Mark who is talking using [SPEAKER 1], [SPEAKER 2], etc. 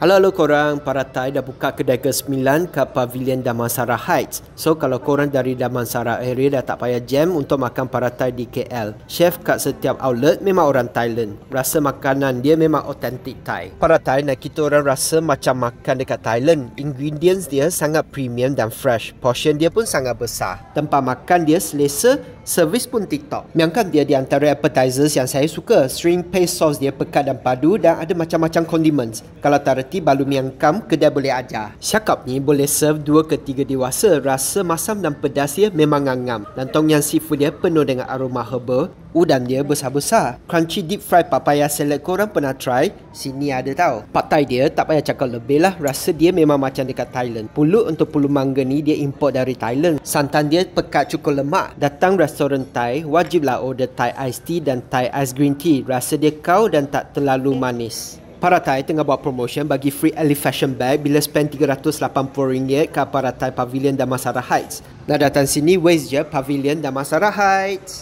[SPEAKER 1] Halo, halo korang, para Thai dah buka kedai ke-9 ke Pavilion Damansara Heights. So, kalau korang dari Damansara area dah tak payah jam untuk makan para Thai di KL. Chef kat setiap outlet memang orang Thailand. Rasa makanan dia memang authentic Thai. Para Thai nak kita orang rasa macam makan dekat Thailand. Ingredients dia sangat premium dan fresh. Portion dia pun sangat besar. Tempat makan dia selesa servis pun TikTok. Memangkan dia di antara appetizers yang saya suka. String paste sauce dia pekat dan padu dan ada macam-macam condiments. Kalau tak reti balu miangkam, kedai boleh ajar. Syakap ni boleh serve dua ke tiga dewasa. Rasa masam dan pedas dia memang ngangam. Dan tong yang seafood dia penuh dengan aroma herbal. Udang dia besar-besar. Crunchy deep fried papaya salad korang pernah try? Sini ada tau. Pad Thai dia tak payah cakap lebih lah. Rasa dia memang macam dekat Thailand. Pulut untuk pulut mangga ni dia import dari Thailand. Santan dia pekat cukup lemak. Datang restoran Thai, wajiblah order Thai iced tea dan Thai ice green tea. Rasa dia kau dan tak terlalu manis. Paratai tengah buat promotion bagi free Ali Fashion Bag bila spend RM380 ke Paratai Pavilion Damansara Heights. Nak datang sini, waste je Pavilion Damansara Heights.